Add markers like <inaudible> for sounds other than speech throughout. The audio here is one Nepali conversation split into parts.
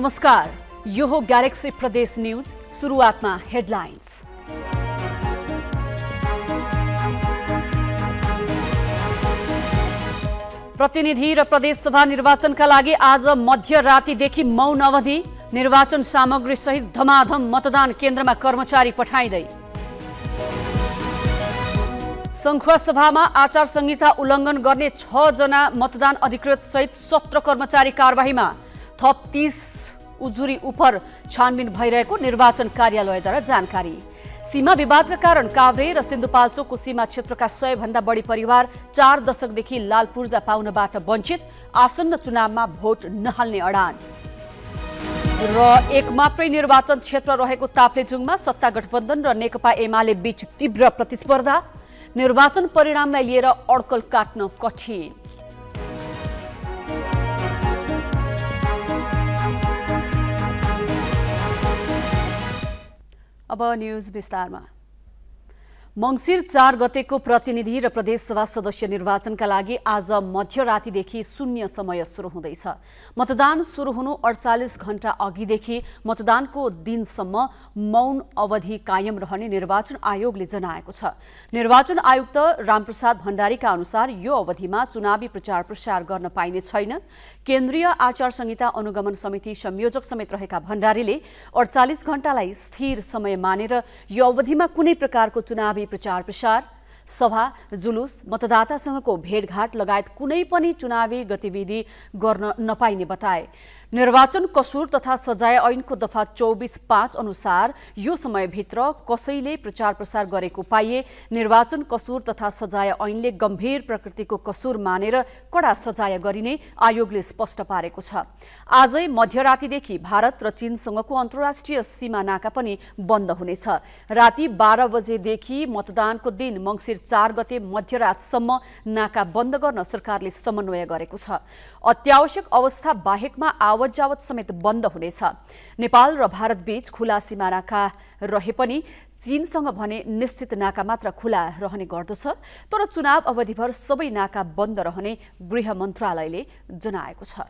नमस्कार यो हो ग्यालेक्सी प्रदेश न्युज सुरुवातमा हेडलाइन्स प्रतिनिधि र प्रदेशसभा निर्वाचनका लागि आज मध्यरातिदेखि मौन अवधि निर्वाचन सामग्री सहित धमाधम मतदान केन्द्रमा कर्मचारी पठाइँदै सङ्खुवा सभामा आचार संहिता उल्लङ्घन गर्ने जना मतदान अधिकृत सहित सत्र कर्मचारी कार्यवाहीमा थप तीस उजुरी उपर छानबिन भइरहेको निर्वाचन कार्यालयद्वारा जानकारी सीमा विवादका कारण काभ्रे र सिन्धुपाल्चोकको सीमा क्षेत्रका सयभन्दा बढी परिवार चार दशकदेखि लाल पूर्जा पाउनबाट वञ्चित आसन्न चुनावमा भोट नहाल्ने अडान र एक मात्रै निर्वाचन क्षेत्र रहेको ताप्लेजुङमा सत्ता गठबन्धन र नेकपा एमाले बीच तीव्र प्रतिस्पर्धा निर्वाचन परिणामलाई लिएर अड्कल काट्न कठिन अब न्युज विस्तारमा मङ्सिर चार गतेको प्रतिनिधि र प्रदेशसभा सदस्य निर्वाचनका लागि आज मध्यरातिदेखि शून्य समय सुरु हुँदैछ मतदान सुरु हुनु अडचालिस घण्टा अघिदेखि मतदानको दिनसम्म मौन अवधि कायम रहने निर्वाचन आयोगले जनाएको छ निर्वाचन आयुक्त रामप्रसाद भण्डारीका अनुसार यो अवधिमा चुनावी प्रचार प्रसार गर्न पाइने छैन केन्द्रीय आचार संहिता अनुगमन समिति संयोजक समेत रहेका भण्डारीले अडचालिस घण्टालाई स्थिर समय मानेर यो अवधिमा कुनै प्रकारको चुनावी प्रचार प्रसार सभा जुलुस मतदातासँगको भेटघाट लगायत कुनै पनि चुनावी गतिविधि गर्न नपाइने बताए निर्वाचन कसुर तथा सजाय ऐनको दफा चौबिस पाँच अनुसार यो समयभित्र कसैले प्रचार प्रसार गरेको पाइए निर्वाचन कसुर तथा सजाय ऐनले गम्भीर प्रकृतिको कसुर मानेर कडा सजाय गरिने आयोगले स्पष्ट पारेको छ आजै मध्यरातीदेखि भारत र चीनसँगको अन्तर्राष्ट्रिय सीमा नाका पनि बन्द हुनेछ राति बाह्र बजेदेखि मतदानको दिन मङ्सिर चार गते मध्यरातसम्म नाका बन्द गर्न सरकारले समन्वय गरेको छ अत्यावश्यक अवस्था बाहेकमा आवत जावत समेत बन्द हुनेछ नेपाल र भारतबीच खुला सिमानाका रहे पनि चीनसँग भने निश्चित नाका मात्र खुला रहने गर्दछ तर चुनाव अवधिभर सबै नाका बन्द रहने गृह मन्त्रालयले जनाएको छ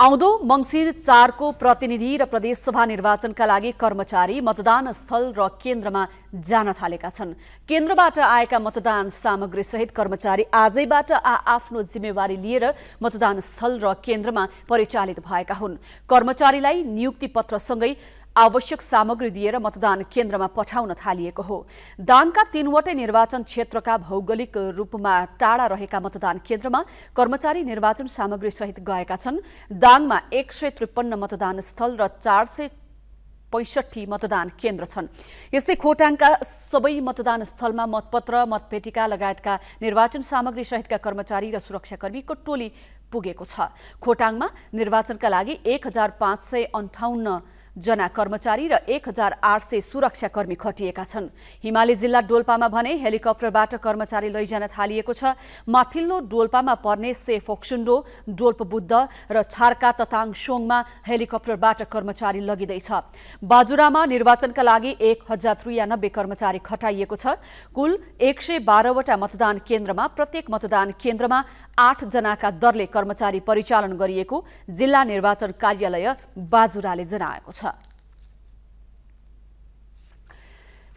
आउँदो मङ्सिर चारको प्रतिनिधि र प्रदेशसभा निर्वाचनका लागि कर्मचारी मतदान स्थल र केन्द्रमा जान थालेका छन् केन्द्रबाट आएका मतदान सामग्रीसहित कर्मचारी आजैबाट आफ्नो जिम्मेवारी लिएर मतदान स्थल र केन्द्रमा परिचालित भएका हुन् कर्मचारीलाई नियुक्ति पत्रसँगै आवश्यक सामग्री दिएर मतदान केन्द्रमा पठाउन थालिएको हो दाङका तीनवटै निर्वाचन क्षेत्रका भौगोलिक रूपमा टाढा रहेका मतदान केन्द्रमा कर्मचारी निर्वाचन सामग्री सहित गएका छन् दाङमा एक सय त्रिपन्न मतदान स्थल र चार सय पैसठी मतदान केन्द्र छन् यस्तै खोटाङका सबै मतदान स्थलमा मतपत्र मतपेटिका लगायतका निर्वाचन सामग्री सहितका कर्मचारी र सुरक्षाकर्मीको टोली पुगेको छ खोटाङमा निर्वाचनका लागि एक हजार पाँच सय अन्ठाउन्न जना कर्मचारी र एक हजार आठ सय सुरक्षाकर्मी खटिएका छन् हिमाली जिल्ला डोल्पामा भने हेलिकप्टरबाट कर्मचारी लैजान थालिएको छ माथिल्लो डोल्पामा पर्ने सेफोक्सुन्डो डोल्प बुद्ध र छार्का तताङ सोङमा हेलिकप्टरबाट कर्मचारी लगिँदैछ बाजुरामा निर्वाचनका लागि एक हजार त्रियानब्बे कर्मचारी खटाइएको छ कुल एक सय बाह्रवटा मतदान केन्द्रमा प्रत्येक मतदान केन्द्रमा जनाका दरले कर्मचारी परिचालन गरिएको जिल्ला निर्वाचन कार्यालय बाजुराले जनाएको छ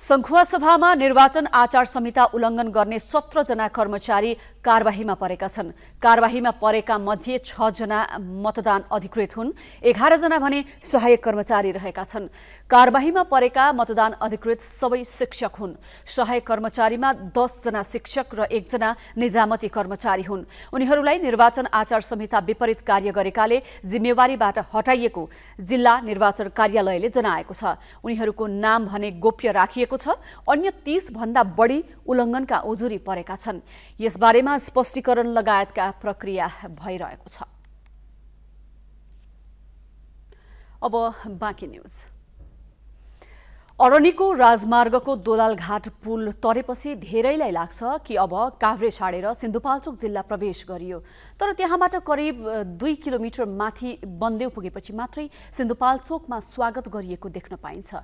सभामा निर्वाचन आचार संहिता उल्लङ्घन गर्ने सत्रजना कर्मचारी कार्यवाहीमा परेका छन् कार्यवाहीमा परेका मध्ये छजना मतदान अधिकृत हुन् एघारजना भने सहायक कर्मचारी रहेका छन् कार्यवाहीमा परेका मतदान अधिकृत सबै शिक्षक हुन् सहायक कर्मचारीमा दसजना शिक्षक र एकजना निजामती कर्मचारी हुन् उनीहरूलाई निर्वाचन आचार संहिता विपरीत कार्य गरेकाले जिम्मेवारीबाट हटाइएको जिल्ला निर्वाचन कार्यालयले जनाएको छ उनीहरूको नाम भने गोप्य राखिएको छ अन्य भन्दा बढी उल्लङ्घनका उजुरी परेका छन् यसबारेमा स्पष्टीकरण लगायतका प्रक्रिया भइरहेको छ अब बाँकी न्युज अरणीको राजमार्गको दोलालघाट पुल तरेपछि धेरैलाई लाग्छ कि अब काभ्रे छाडेर सिन्धुपाल्चोक जिल्ला प्रवेश गरियो तर त्यहाँबाट करिब दुई किलोमिटर माथि बन्देउ पुगेपछि मात्रै सिन्धुपाल्चोकमा स्वागत गरिएको देख्न पाइन्छ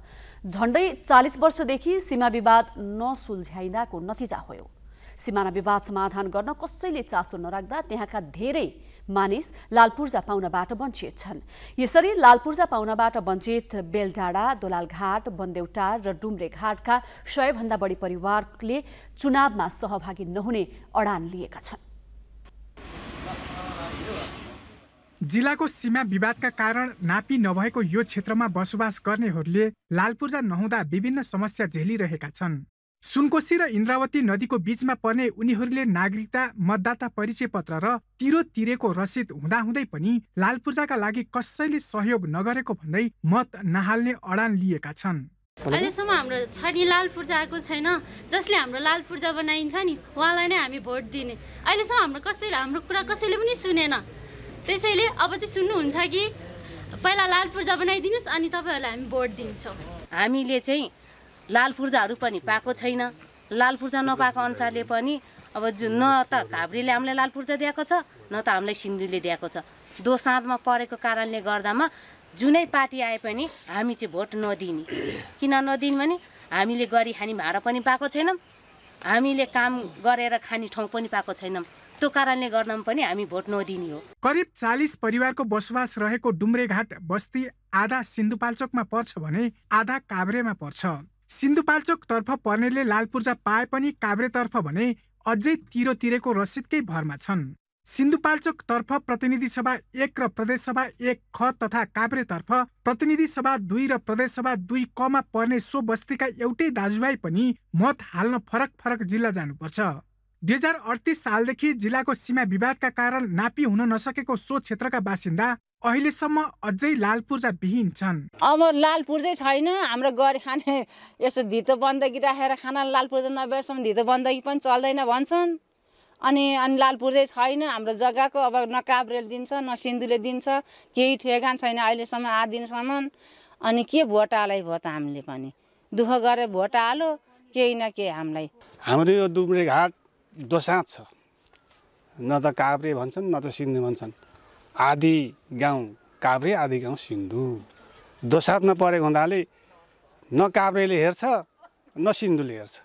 झण्डै चालिस वर्षदेखि सीमा विवाद नसुल्झ्याइँदाको नतिजा हो सिमाना विवाद समाधान गर्न कसैले चासो नराख्दा त्यहाँका धेरै मानिस लालपूर्जा पाउनबाट वञ्चित छन् यसरी लालपूर्जा पाउनबाट वञ्चित बेलडाँडा दोलालघाट बन्देउटार र डुम्रे घाटका सयभन्दा बढी परिवारले चुनावमा सहभागी नहुने अडान लिएका छन् जिल्लाको सीमा विवादका कारण नापी नभएको यो क्षेत्रमा बसोबास गर्नेहरूले लालपूर्जा नहुँदा विभिन्न समस्या झेलिरहेका छन् सुनकोशी र इन्द्रावती नदीको बीचमा पर्ने उनीहरूले नागरिकता मतदाता परिचय पत्र र तिरो तिरेको रसिद हुँदाहुँदै पनि लालपूर्जाका लागि कसैले सहयोग नगरेको भन्दै मत नहाल्ने अडान लिएका छन् अहिलेसम्म हाम्रो छ नि लाल पूर्जा आएको छैन जसले हाम्रो लाल पूर्जा बनाइन्छ नि उहाँलाई नै हामी भोट दिने अहिलेसम्म हाम्रो कसैले हाम्रो कुरा कसैले पनि सुनेन त्यसैले अब चाहिँ सुन्नुहुन्छ कि पहिला लाल पूर्जा बनाइदिनुहोस् अनि तपाईँहरूलाई हामी भोट दिन्छौँ हामीले चाहिँ लाल पूर्जाहरू पनि पाएको छैन लाल पूर्जा नपाएको अनुसारले पनि अब जुन न त घाब्रेले हामीलाई लाल पूर्जा दिएको छ न त हामीलाई सिन्धुले दिएको छ दोसाँधमा परेको कारणले गर्दामा जुनै पार्टी आए पनि हामी चाहिँ भोट नदिने किन नदिने भने हामीले गरी खाने भाँडा पनि पाएको छैनौँ हामीले काम गरेर खाने ठाउँ पनि पाएको छैनौँ त्यो कारणले गर्दा पनि हामी भोट नदिने हो करिब चालिस परिवारको बसोबास रहेको डुम्रेघाट बस्ती आधा सिन्धुपाल्चोकमा पर्छ भने आधा काभ्रेमा पर्छ सिन्धुपाल्चोकतर्फ पर्नेले लालपूर्जा पाए पनि काभ्रेतर्फ भने अझै तिरो रसिदकै भरमा छन् सिन्धुपाल्चोकतर्फ प्रतिनिधि सभा एक र प्रदेशसभा एक ख तथा काभ्रेतर्फ प्रतिनिधि सभा दुई र प्रदेशसभा दुई कमा पर्ने सो बस्तीका एउटै दाजुभाइ पनि मत हाल्न फरक फरक जिल्ला जानुपर्छ दुई हजार अडतिस सालदेखि जिल्लाको सीमा विवादका कारण नापी हुन नसकेको सो क्षेत्रका बासिन्दा अहिलेसम्म अझै लाल पूर्जा विहीन छन् अब लाल पूर्जै छैन हाम्रो गरी खाने यसो धितो बन्दगी राखेर खाना लाल नभएसम्म धितो बन्दगी पनि चल्दैन भन्छन् अनि अनि लाल पूर्जै छैन हाम्रो जग्गाको अब न काब्रेल दिन्छ न सिन्धुले दिन्छ केही ठेगान छैन अहिलेसम्म आठ दिनसम्म अनि के भोट हालै भयो त हामीले पनि दुःख गरेर भोट हालो केही न केही हामीलाई हाम्रो यो दुम्रे घाट दोसाँत छ न त काभ्रे भन्छन् न त सिन्धु भन्छन् आदि गाउँ काभ्रे आदि गाउँ सिन्धु दोसाँत नपरेको हुनाले न काभ्रेले हेर्छ न सिन्धुले हेर्छ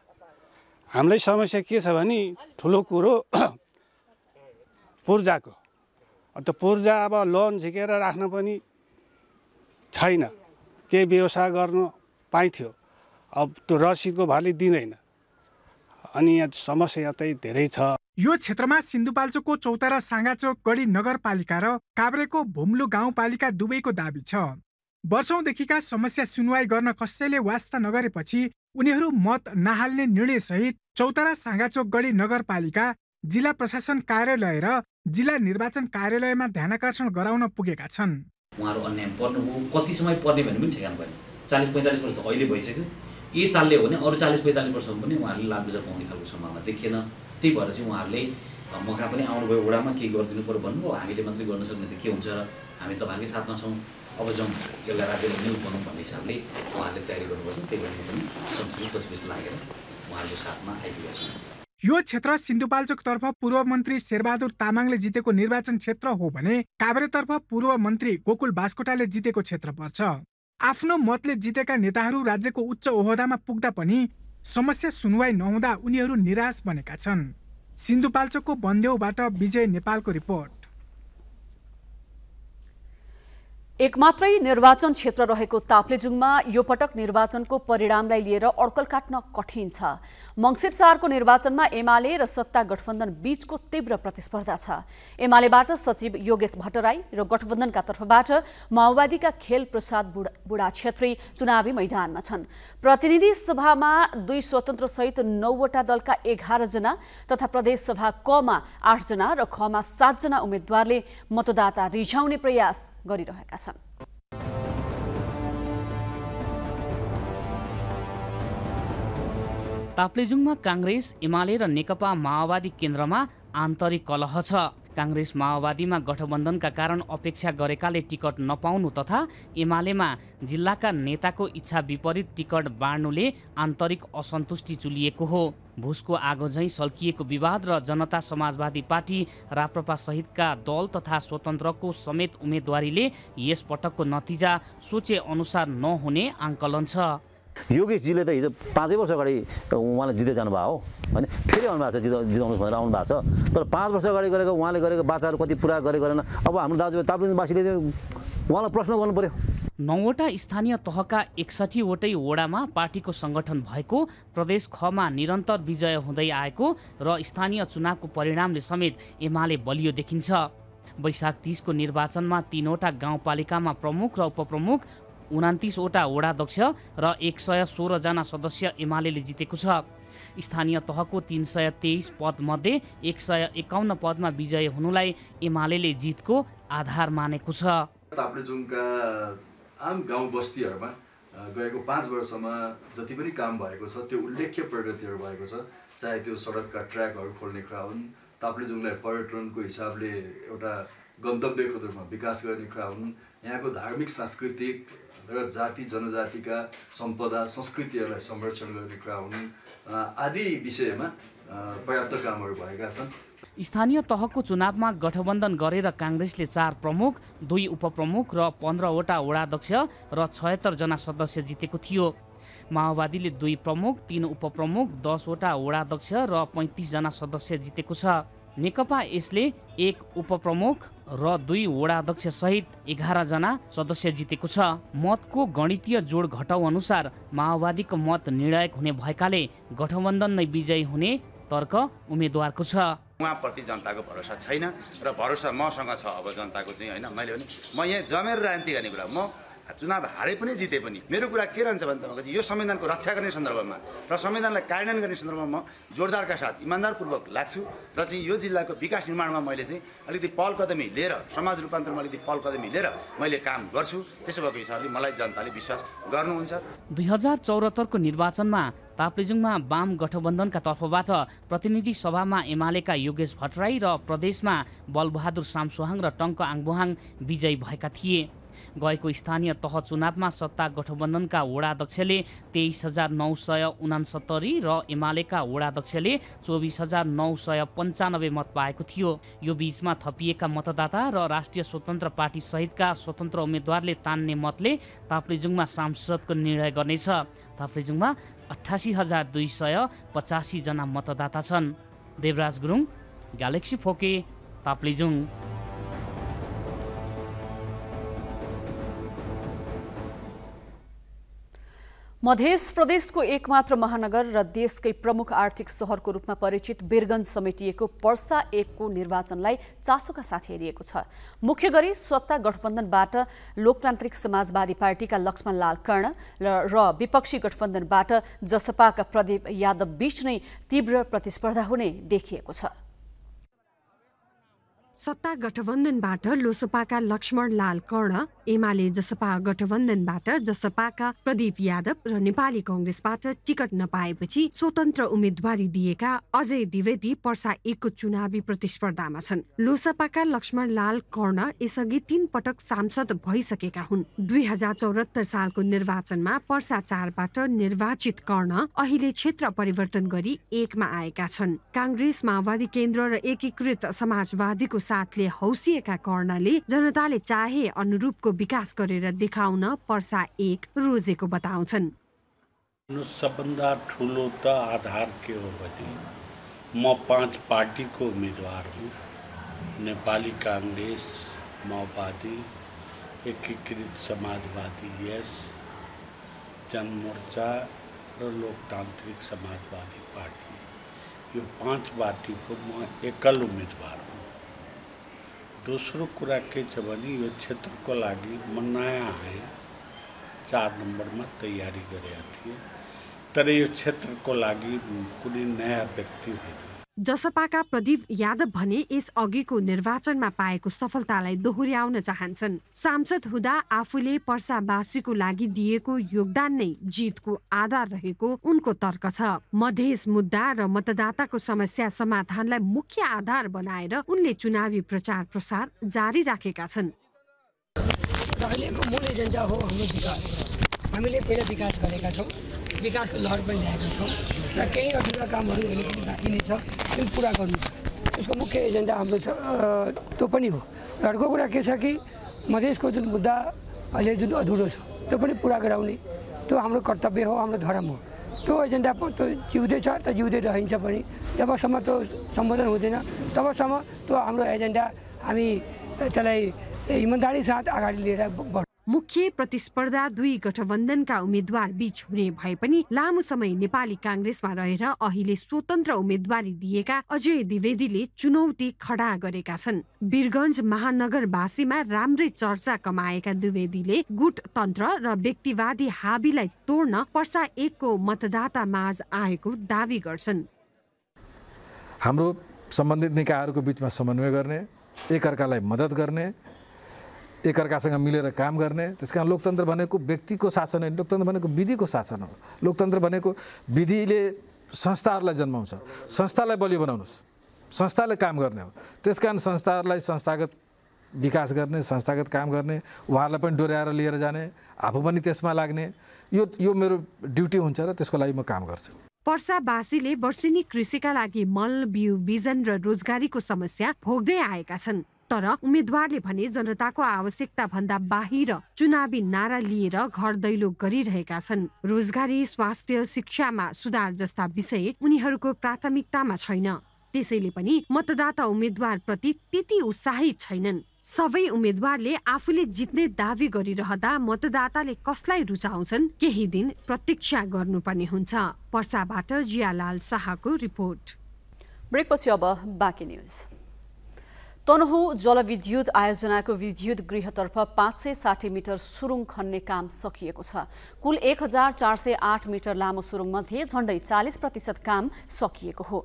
हामीलाई समस्या के छ भने ठुलो कुरो <clears throat> पूर्जाको त पूर्जा अब लोन झिकेर राख्न पनि छैन केही व्यवसाय गर्नु पाइन्थ्यो अब त्यो रसिदको भाले दिँदैन अनि यहाँ समस्या चाहिँ धेरै छ यो क्षेत्रमा सिन्धुपाल्चोकको चौतारा साँगाचोक गढी नगरपालिका र काभ्रेको भुम्लु गाउँपालिका दुवैको दावी छ वर्षौंदेखिका समस्या सुनवाई गर्न कसैले वास्ता नगरेपछि उनीहरू मत नहाल्ने निर्णयसहित चौतारा साँगाचोक गढी नगरपालिका जिल्ला प्रशासन कार्यालय र जिल्ला निर्वाचन कार्यालयमा ध्यानकर्षण गराउन पुगेका छन् उहाँहरू अन्याय पर्नु कति समय पर्ने भन्ने पनि ठेगान भयो चालिस पैँतालिस वर्ष त अहिले भइसक्यो यही तालले हो भने अरू चालिस पैँतालिस वर्षमा पनि उहाँहरूले लाभ रिजर्भ पाउने खालको सम्भावना देखिएन त्यही भएर चाहिँ उहाँहरूले मखा पनि आउनुभयो ओडामा केही गरिदिनु पऱ्यो भन्नुभयो हामीले मात्रै गर्न सक्ने त के हुन्छ र हामी तपाईँहरूकै साथमा छौँ अब जाउँ यसलाई राज्यले न्युज बनाउँ भन्ने हिसाबले उहाँहरूले तयारी गर्नुपर्छ त्यही भएर पनि संसदीय पचबिच लागेर उहाँहरूको साथमा आइपुगेको छौँ यो क्षेत्र सिन्धुपाल्चोकतर्फ पूर्व मन्त्री शेरबहादुर तामाङले जितेको निर्वाचन क्षेत्र हो भने काभ्रेतर्फ पूर्व मन्त्री गोकुल बास्कोटाले जितेको क्षेत्र पर्छ आफ्नो मतले जितेका नेताहरू राज्यको उच्च ओहदामा पुग्दा पनि समस्या सुनवाई नहुँदा उनीहरू निराश बनेका छन् सिन्धुपाल्चोकको बन्देउबाट विजय नेपालको रिपोर्ट एकमात्रै निर्वाचन क्षेत्र रहेको ताप्लेजुङमा यो पटक निर्वाचनको परिणामलाई लिएर अड्कल काट्न कठिन छ मङ्सिर चारको निर्वाचनमा एमाले र सत्ता गठबन्धन बीचको तीव्र प्रतिस्पर्धा छ एमालेबाट सचिव योगेश भट्टराई र गठबन्धनका तर्फबाट माओवादीका खेल प्रसाद बुढा बुढा छेत्री चुनावी मैदानमा छन् प्रतिनिधि सभामा दुई स्वतन्त्र सहित नौवटा दलका एघारजना तथा प्रदेशसभा कमा आठजना र खमा सातजना उम्मेद्वारले मतदाता रिझाउने प्रयास गरिरहेका छन् ताप्लेजुङमा काङ्ग्रेस एमाले र नेकपा माओवादी केन्द्रमा आन्तरिक कलह छ काङ्ग्रेस माओवादीमा गठबन्धनका कारण अपेक्षा गरेकाले टिकट नपाउनु तथा एमालेमा जिल्लाका नेताको इच्छा विपरीत टिकट बाँड्नुले आन्तरिक असन्तुष्टि चुलिएको हो भुसको आगो झैँ सल्किएको विवाद र जनता समाजवादी पार्टी राप्रपा सहितका दल तथा स्वतन्त्रको समेत उम्मेदवारीले यसपटकको नतिजा सोचे अनुसार नहुने आङ्कलन छ योगेशजीले त हिजो पाँचै वर्ष अगाडि उहाँले जित्दै जानुभयो हो होइन फेरि आउनु भएको छ जित जिताउनुहोस् भनेर आउनु भएको छ तर पाँच वर्ष अगाडि गरेको उहाँले गरेको बाचाहरू कति पुरा गरे गरेन अब हाम्रो दाजुभाइ ताप्लेनवासीले उहाँलाई प्रश्न गर्नु पर्यो नौवटा स्थानीय तहका एकसठीवटै वडामा पार्टीको सङ्गठन भएको प्रदेश खमा निरन्तर विजय हुँदै आएको र स्थानीय चुनावको परिणामले समेत एमाले बलियो देखिन्छ वैशाख तिसको निर्वाचनमा तीनवटा गाउँपालिकामा प्रमुख र उपप्रमुख उनातिसवटा वडाध्यक्ष र एक सय सोह्रजना सदस्य एमाले जितेको छ स्थानीय तहको तिन सय तेइस पदमध्ये एक सय एकाउन्न पदमा विजय हुनुलाई एमाले जितको आधार मानेको छ ताप्लेजुङका आम गाउँ बस्तीहरूमा गएको पाँच वर्षमा जति पनि काम भएको छ त्यो उल्लेख्य प्रगतिहरू भएको छ चाहे त्यो सडकका ट्र्याकहरू खोल्ने कुरा हुन् ताप्लेजुङलाई पर्यटनको हिसाबले एउटा गन्तव्यको रूपमा विकास गर्ने कुरा हुन् यहाँको धार्मिक सांस्कृतिक र जाति जनजातिका सम्पदा संस्कृतिहरूलाई संरक्षण गर्ने कुरा हुन् आदि विषयमा पर्याप्त कामहरू भएका छन् स्थानीय तहको चुनावमा गठबन्धन गरेर काङ्ग्रेसले चार प्रमुख दुई उपप्रमुख र पन्ध्रवटा वडाध्यक्ष र छयत्तरजना सदस्य जितेको थियो माओवादीले दुई प्रमुख तिन उपप्रमुख दसवटा वडाध्यक्ष र पैँतिसजना सदस्य जितेको छ नेकपा यसले एक उपप्रमुख र दुई वडा अध्यक्ष सहित जना सदस्य जितेको छ मतको गणितीय जोड घटाउ अनुसार माओवादीको मत निर्णायक हुने भएकाले गठबन्धन नै विजयी हुने तर्क उम्मेद्वारको छ उहाँप्रति जनताको भरोसा छैन र भरोसा मसँग छ अब जनताको चाहिँ होइन मैले भने म यहाँ जमेर राजनीति गर्ने कुरा म चुनाव हारे पनि जिते पनि मेरो कुरा के रहन्छ भने तपाईँको यो संविधानको रक्षा गर्ने सन्दर्भमा र संविधानलाई कार्यान्वयन गर्ने सन्दर्भमा म जोरदारका साथ इमान्दारपूर्वक लाग्छु र चाहिँ यो जिल्लाको विकास निर्माणमा मैले चाहिँ अलिकति पहल कदमी लिएर समाज रूपान्तरणमा अलिकति पहल कदमी लिएर मैले काम गर्छु त्यसो भएको हिसाबले मलाई जनताले विश्वास गर्नुहुन्छ दुई हजार चौरात्तरको निर्वाचनमा ताप्लेजुङमा वाम गठबन्धनका तर्फबाट प्रतिनिधि सभामा एमालेका योगेश भट्टराई र प्रदेशमा बलबहादुर सामसोहाङ र टङ्क आङबुहाङ विजयी भएका थिए गएको स्थानीय तह चुनावमा सत्ता गठबन्धनका वडाध्यक्षले तेइस हजार नौ सय उनासत्तरी र एमालेका वडाध्यक्षले चौबिस हजार नौ सय पन्चानब्बे मत पाएको थियो यो बीचमा थपिएका मतदाता र राष्ट्रिय स्वतन्त्र पार्टी सहितका स्वतन्त्र उम्मेद्वारले तान्ने मतले ताप्लेजुङमा सांसदको निर्णय गर्नेछ ताप्लेजुङमा अठासी हजार दुई सय पचासीजना मतदाता छन् देवराज गुरुङ ग्यालेक्सी फोके ताप्लेजुङ मध्य प्रदेशको एकमात्र महानगर र देशकै प्रमुख आर्थिक सहरको रूपमा परिचित वीरगञ्ज समेटिएको पर्सा एकको निर्वाचनलाई चासोका साथ हेरिएको छ मुख्य गरी सत्ता गठबन्धनबाट लोकतान्त्रिक समाजवादी पार्टीका लक्ष्मणलाल कर्ण र विपक्षी गठबन्धनबाट जसपाका प्रदीप यादव बीच नै तीव्र प्रतिस्पर्धा हुने देखिएको छ सत्ता गठबन्धनबाट लोसपाका लक्ष्मण लाल कर्ण एमाले जसपा गठबन्धनबाट जसपाका प्रदीप यादव र नेपाली कङ्ग्रेसबाट टिकट नपाएपछि स्वतन्त्र उम्मेद्वारी दिएका अजय द्विवेदी पर्सा एकको चुनावी प्रतिस्पर्धामा छन् लोसपाका लक्ष्मण लाल कर्ण यसअघि तीन पटक सांसद भइसकेका हुन् दुई हजार चौरात्तर सालको निर्वाचनमा पर्सा चारबाट निर्वाचित कर्ण अहिले क्षेत्र परिवर्तन गरी एकमा आएका छन् काङ्ग्रेस माओवादी केन्द्र र एकीकृत समाजवादीको साथले हौसिएका कर्णले जनताले चाहे अनुरूपको विकास गरेर देखाउन पर्सा एक रोजेको बताउँछन् सबभन्दा ठुलो त आधार के हो भने म पाँच पार्टीको उम्मेदवार हुँ नेपाली काङ्ग्रेस माओवादी एकीकृत समाजवादी यस जनमोर्चा र लोकतान्त्रिक समाजवादी पार्टी यो पाँच पार्टीको म एकल उम्मेदवार हुँ दोस्रो कुरा के छ भने यो क्षेत्रको लागि म नयाँ आएँ चार नम्बरमा तयारी गरेका थिएँ तर यो को लागि कुनै नया व्यक्ति होइन जसपाका प्रदीप यादव भने यस अघिको निर्वाचनमा पाएको सफलतालाई दोहोर्याउन चाहन्छन् सांसद हुँदा आफूले पर्सावासीको लागि दिएको योगदान नै जितको आधार रहेको उनको तर्क छ मधेस मुद्दा र मतदाताको समस्या समाधानलाई मुख्य आधार बनाएर उनले चुनावी प्रचार प्रसार जारी राखेका छन् हो हाम्रो विकास हामीले पहिला विकास गरेका छौँ विकासको लहर पनि ल्याएका छौँ र केही अधुरा कामहरू अहिले पनि बाँकी नै छ त्यो पुरा गर्नु छ त्यसको मुख्य एजेन्डा हाम्रो छ त्यो पनि हो र अर्को कुरा के छ कि मधेसको जुन मुद्दा अहिले जुन अधुरो छ त्यो पनि पुरा गराउने त्यो हाम्रो कर्तव्य हो हाम्रो धर्म हो त्यो एजेन्डा त्यो जिउँदैछ त जिउँदै रहन्छ पनि जबसम्म त्यो सम्बोधन हुँदैन तबसम्म त्यो हाम्रो एजेन्डा हामी त्यसलाई इमान्दारी साथ अगाडि लिएर बढ मुख्य प्रतिस्पर्धा दुई गठबन्धनका उम्मेद्वार बीच हुने भए पनि लामो समय नेपाली काङ्ग्रेसमा रहेर अहिले स्वतन्त्र उम्मेद्वारी दिएका अजय द्विवेदीले चुनौती खडा गरेका छन् वीरगञ्ज महानगरवासीमा राम्रै चर्चा कमाएका द्विवेदीले गुटतन्त्र र व्यक्तिवादी हाबीलाई तोड्न पर्सा एकको मतदाता माझ आएको दावी गर्छन् हाम्रो सम्बन्धित निकायहरूको बिचमा समन्वय गर्ने एकअर्कालाई मद्दत गर्ने एकअर्कासँग मिलेर काम गर्ने त्यस कारण लोकतन्त्र भनेको व्यक्तिको शासन होइन लोकतन्त्र भनेको विधिको शासन हो लोकतन्त्र भनेको विधिले संस्थाहरूलाई जन्माउँछ संस्थालाई बलियो बनाउनुहोस् संस्थाले काम गर्ने हो त्यस कारण संस्थाहरूलाई संस्थागत विकास गर्ने संस्थागत काम गर्ने उहाँहरूलाई पनि डोर्याएर लिएर जाने आफू पनि त्यसमा लाग्ने यो यो मेरो ड्युटी हुन्छ र त्यसको लागि म काम गर्छु पर्सा बासीले वर्षेनी कृषिका लागि मल बिउ बिजन र रोजगारीको समस्या भोग्दै आएका छन् तर उम्मेद्वारले भने जनताको आवश्यकता भन्दा बाहिर चुनावी नारा लिएर घर दैलो गरिरहेका छन् रोजगारी स्वास्थ्य शिक्षामा सुधार जस्ता विषय उनीहरूको प्राथमिकतामा छैन त्यसैले पनि मतदाता उम्मेद्वार प्रति त्यति उत्साहित छैनन् सबै उम्मेद्वारले आफूले जित्ने दावी गरिरहँदा मतदाताले कसलाई रुचाउँछन् केही दिन प्रतीक्षा गर्नुपर्ने हुन्छ पर्साबाट जियालाल शाहको रिपोर्ट ब्रेकपछि अब बाँकी न्युज तनहु जलविद्युत आयोजनाको विद्युत गृहतर्फ पाँच सय साठी मिटर सुरुङ खन्ने काम सकिएको छ कुल एक हजार चार सय आठ मिटर लामो सुरुङमध्ये झण्डै चालिस प्रतिशत काम सकिएको हो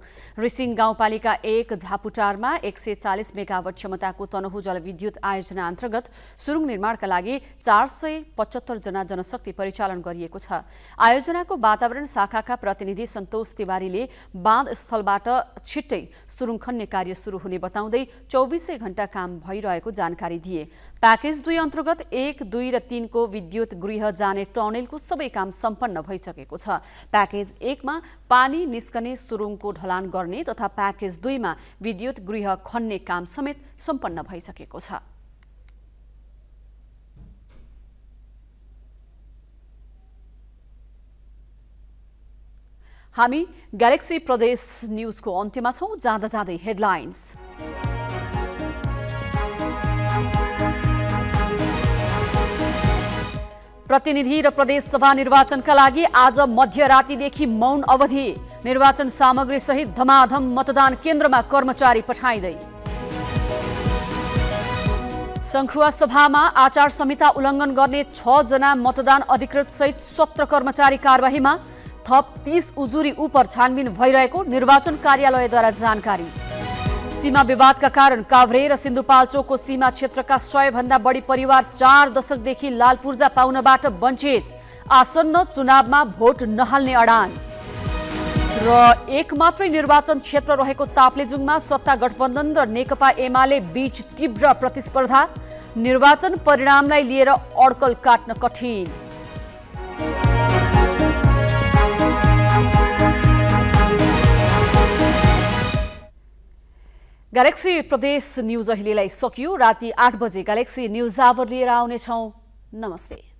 रिसिङ गाउँपालिका एक झापुटारमा एक सय चालिस मेगावट क्षमताको तनहु जलविद्युत आयोजना अन्तर्गत सुरुङ निर्माणका लागि चार सय पचहत्तरजना जनशक्ति परिचालन गरिएको छ आयोजनाको वातावरण शाखाका प्रतिनिधि सन्तोष तिवारीले बाँध स्थलबाट छिट्टै सुरुङ खन्ने कार्य सुरु हुने बताउँदै चौबिसै घण्टा काम भइरहेको जानकारी दिए प्याकेज दुई अन्तर्गत एक दुई र तिनको विद्युत गृह जाने टनेलको सबै काम सम्पन्न भइसकेको छ प्याकेज एकमा पानी निस्कने सुरुङको ढलान गर्ने तथा प्याकेज दुईमा विद्युत गृह खन्ने काम समेत सम्पन्न भइसकेको छ हामी ग्यालेक्सी प्रदेश न्युजको अन्त्यमा छौँ जाँदा जाँदै हेडलाइन्स प्रतिनिधि र प्रदेश सभा निर्वाचनका लागि आज मध्यरातिदेखि मौन अवधि निर्वाचन सामग्री सहित धमाधम मतदान केन्द्रमा कर्मचारी पठाइँदै सङ्खुवा सभामा आचार संहिता उल्लङ्घन गर्ने छ जना मतदान अधिकृत सहित सत्र कर्मचारी कार्यवाहीमा थप तीस उजुरी उप छानबिन भइरहेको निर्वाचन कार्यालयद्वारा जानकारी सीमा विवादका कारण काभ्रे र सिन्धुपाल्चोकको सीमा क्षेत्रका सयभन्दा बढी परिवार चार दशकदेखि लाल पूर्जा पाउनबाट वञ्चित आसन्न चुनावमा भोट नहाल्ने अडान र एक मात्रै निर्वाचन क्षेत्र रहेको ताप्लेजुङमा सत्ता गठबन्धन र नेकपा एमाले बीच तीव्र प्रतिस्पर्धा निर्वाचन परिणामलाई लिएर अड्कल काट्न कठिन ग्यालेक्सी प्रदेश न्युज अहिलेलाई सकियो राति आठ बजे ग्यालेक्सी न्युज आवर लिएर आउनेछौँ नमस्ते